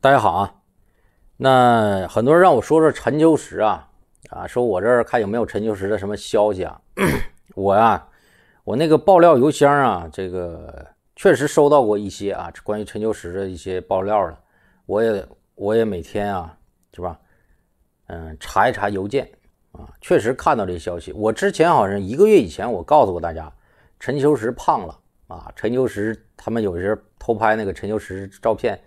大家好啊，那很多人让我说说陈秋实啊啊，说我这儿看有没有陈秋实的什么消息啊？我呀，我那个爆料邮箱啊，这个确实收到过一些啊，关于陈秋实的一些爆料了。我也，我也每天啊，是吧？嗯，查一查邮件啊，确实看到这消息。我之前好像一个月以前，我告诉过大家，陈秋实胖了啊。陈秋实他们有些人偷拍那个陈秋实照片。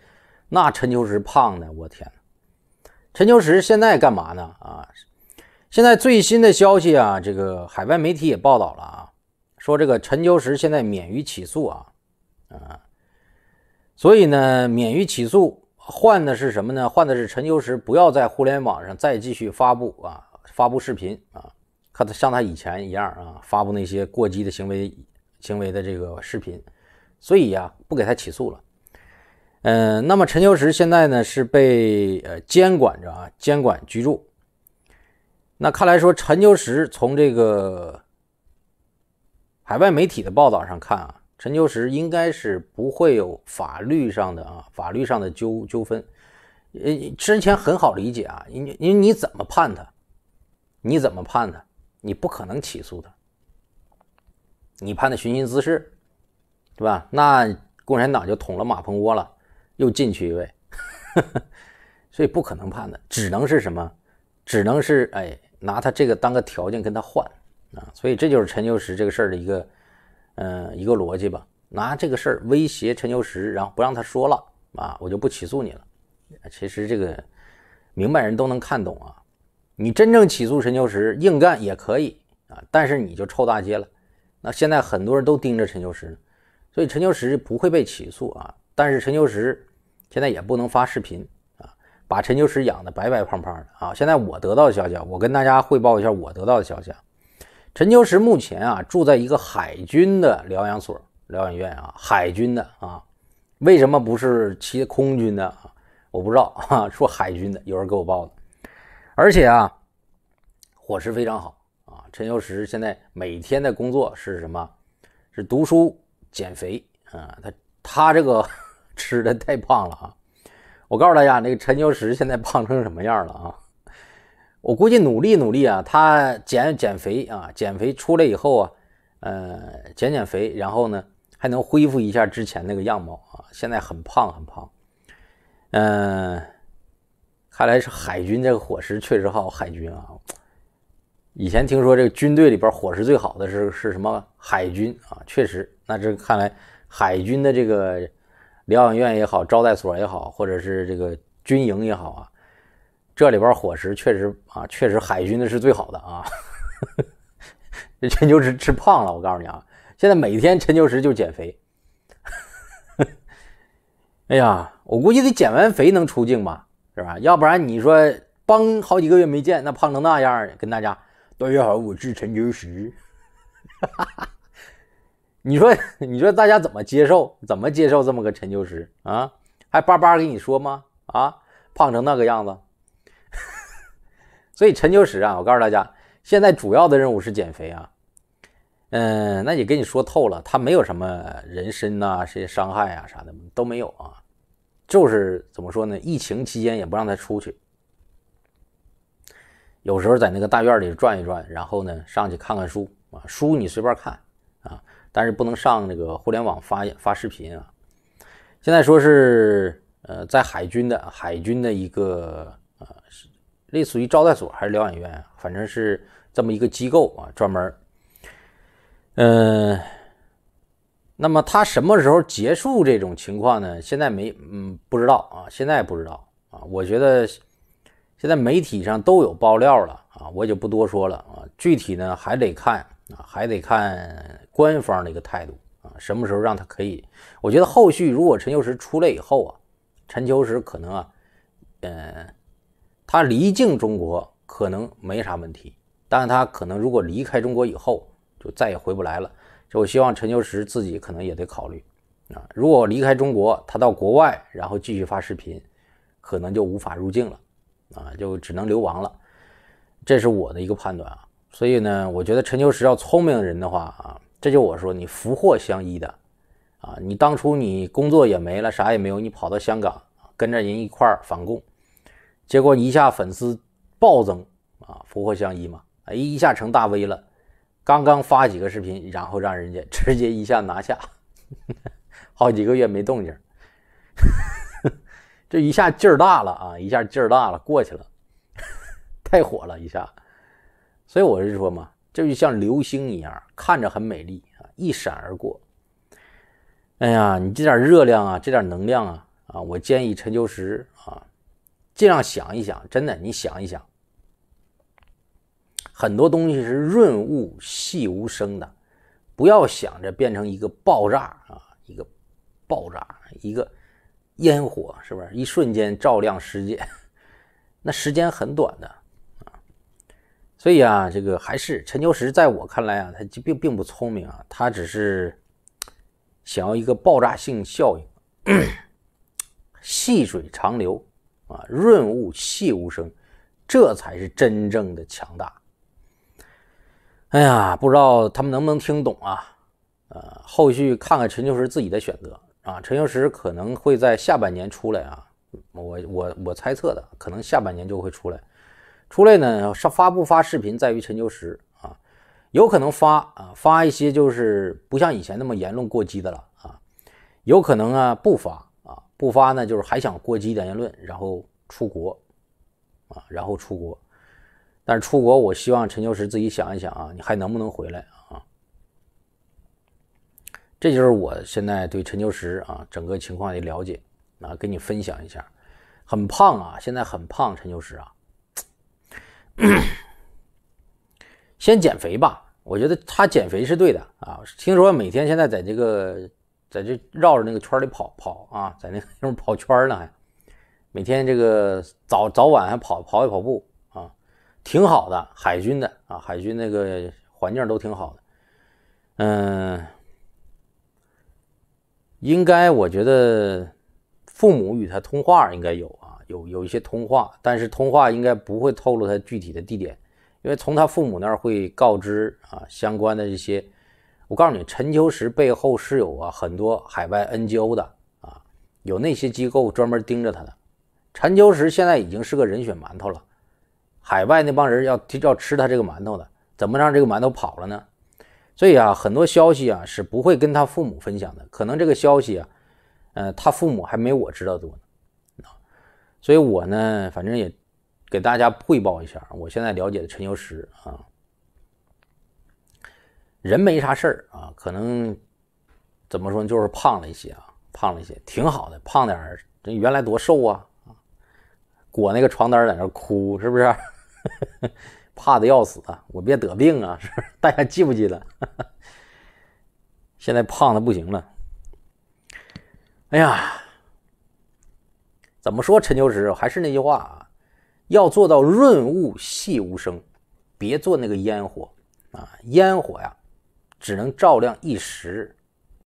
那陈秋实胖的，我天哪！陈秋实现在干嘛呢？啊，现在最新的消息啊，这个海外媒体也报道了啊，说这个陈秋实现在免于起诉啊，啊，所以呢，免于起诉换的是什么呢？换的是陈秋实不要在互联网上再继续发布啊，发布视频啊，看他像他以前一样啊，发布那些过激的行为行为的这个视频，所以呀，不给他起诉了。嗯，那么陈秋实现在呢是被呃监管着啊，监管居住。那看来说，陈秋实从这个海外媒体的报道上看啊，陈秋实应该是不会有法律上的啊法律上的纠纠纷。呃，之前很好理解啊，因为你怎么判他？你怎么判他？你不可能起诉他。你判他寻衅滋事，对吧？那共产党就捅了马蜂窝了。又进去一位，所以不可能判的，只能是什么？只能是哎，拿他这个当个条件跟他换啊。所以这就是陈秋实这个事儿的一个，嗯，一个逻辑吧。拿这个事儿威胁陈秋实，然后不让他说了啊，我就不起诉你了。其实这个明白人都能看懂啊。你真正起诉陈秋实，硬干也可以啊，但是你就臭大街了。那现在很多人都盯着陈实呢，所以陈秋实不会被起诉啊。但是陈秋实现在也不能发视频啊！把陈秋实养的白白胖胖的啊！现在我得到的消息，我跟大家汇报一下我得到的消息啊。陈秋实目前啊住在一个海军的疗养所、疗养院啊，海军的啊。为什么不是其空军的？我不知道啊。说海军的，有人给我报的。而且啊，伙食非常好啊。陈秋实现在每天的工作是什么？是读书、减肥啊。他他这个。吃的太胖了啊！我告诉大家，那个陈秋实现在胖成什么样了啊？我估计努力努力啊，他减减肥啊，减肥出来以后啊，呃，减减肥，然后呢，还能恢复一下之前那个样貌啊。现在很胖很胖，嗯，看来是海军这个伙食确实好。海军啊，以前听说这个军队里边伙食最好的是是什么？海军啊，确实，那这看来海军的这个。疗养院也好，招待所也好，或者是这个军营也好啊，这里边伙食确实啊，确实海军的是最好的啊。陈秋实吃胖了，我告诉你啊，现在每天陈秋实就减肥。哎呀，我估计得减完肥能出境吧，是吧？要不然你说，帮好几个月没见，那胖成那样跟大家大家好，我是陈秋实。哈哈哈。你说，你说大家怎么接受？怎么接受这么个陈秋实啊？还巴巴给你说吗？啊，胖成那个样子，所以陈秋实啊，我告诉大家，现在主要的任务是减肥啊。嗯，那也跟你说透了，他没有什么人身呐，这些伤害啊啥的都没有啊，就是怎么说呢？疫情期间也不让他出去，有时候在那个大院里转一转，然后呢上去看看书啊，书你随便看。但是不能上那个互联网发发视频啊！现在说是呃，在海军的海军的一个呃，类似于招待所还是疗养院，反正是这么一个机构啊，专门。嗯，那么他什么时候结束这种情况呢？现在没嗯不知道啊，现在不知道啊。我觉得现在媒体上都有爆料了啊，我就不多说了啊。具体呢还得看。还得看官方的一个态度啊，什么时候让他可以？我觉得后续如果陈秋实出来以后啊，陈秋实可能啊，嗯，他离境中国可能没啥问题，但是他可能如果离开中国以后，就再也回不来了。就我希望陈秋实自己可能也得考虑啊，如果离开中国，他到国外然后继续发视频，可能就无法入境了，啊，就只能流亡了。这是我的一个判断啊。所以呢，我觉得陈秋实要聪明的人的话啊，这就我说你福祸相依的啊。你当初你工作也没了，啥也没有，你跑到香港跟着人一块儿反共，结果一下粉丝暴增啊，福祸相依嘛，哎一下成大 V 了。刚刚发几个视频，然后让人家直接一下拿下，好几个月没动静，这一下劲儿大了啊，一下劲儿大了过去了，太火了一下。所以我是说嘛，这就像流星一样，看着很美丽啊，一闪而过。哎呀，你这点热量啊，这点能量啊啊！我建议陈秋实啊，尽量想一想，真的，你想一想，很多东西是润物细无声的，不要想着变成一个爆炸啊，一个爆炸，一个烟火，是不是？一瞬间照亮世界，那时间很短的。所以啊，这个还是陈秋实，在我看来啊，他就并并不聪明啊，他只是想要一个爆炸性效应。细水长流啊，润物细无声，这才是真正的强大。哎呀，不知道他们能不能听懂啊？呃，后续看看陈秋实自己的选择啊，陈秋实可能会在下半年出来啊，我我我猜测的，可能下半年就会出来。出来呢？上发不发视频在于陈秋实啊，有可能发啊，发一些就是不像以前那么言论过激的了啊，有可能啊不发啊，不发呢就是还想过激一点言论，然后出国啊，然后出国，但是出国我希望陈秋实自己想一想啊，你还能不能回来啊？这就是我现在对陈秋实啊整个情况的了解啊，跟你分享一下，很胖啊，现在很胖，陈秋实啊。先减肥吧，我觉得他减肥是对的啊。听说每天现在在这个在这绕着那个圈里跑跑啊，在那个地方跑圈呢，还每天这个早早晚还跑跑一跑步啊，挺好的。海军的啊，海军那个环境都挺好的。嗯，应该我觉得父母与他通话应该有。有有一些通话，但是通话应该不会透露他具体的地点，因为从他父母那儿会告知啊相关的这些。我告诉你，陈秋实背后是有啊很多海外 NGO 的啊，有那些机构专门盯着他的。陈秋实现在已经是个人选馒头了，海外那帮人要要吃他这个馒头的，怎么让这个馒头跑了呢？所以啊，很多消息啊是不会跟他父母分享的，可能这个消息啊，呃，他父母还没我知道多呢。所以我呢，反正也给大家汇报一下，我现在了解的陈修实啊，人没啥事儿啊，可能怎么说就是胖了一些啊，胖了一些，挺好的，胖点儿，原来多瘦啊裹那个床单在那哭是不是？怕的要死啊，我别得病啊，是，大家记不记得？现在胖的不行了，哎呀。怎么说？陈秋实还是那句话啊，要做到润物细无声，别做那个烟火啊，烟火呀，只能照亮一时。